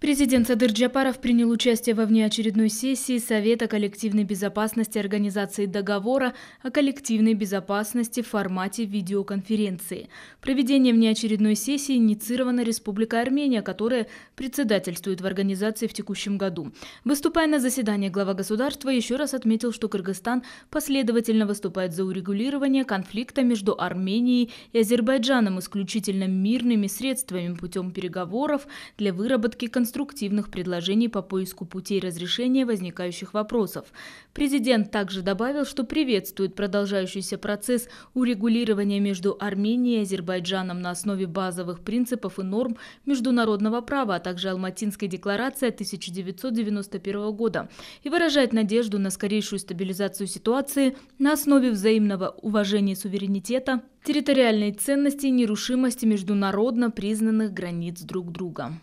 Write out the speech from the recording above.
Президент Садыр Джапаров принял участие во внеочередной сессии Совета коллективной безопасности Организации договора о коллективной безопасности в формате видеоконференции. Проведение внеочередной сессии инициирована Республика Армения, которая председательствует в организации в текущем году. Выступая на заседании глава государства, еще раз отметил, что Кыргызстан последовательно выступает за урегулирование конфликта между Арменией и Азербайджаном исключительно мирными средствами путем переговоров для выработки консультации конструктивных предложений по поиску путей разрешения возникающих вопросов. Президент также добавил, что приветствует продолжающийся процесс урегулирования между Арменией и Азербайджаном на основе базовых принципов и норм международного права, а также Алматинской декларации 1991 года, и выражает надежду на скорейшую стабилизацию ситуации на основе взаимного уважения суверенитета территориальной ценности и нерушимости международно признанных границ друг друга.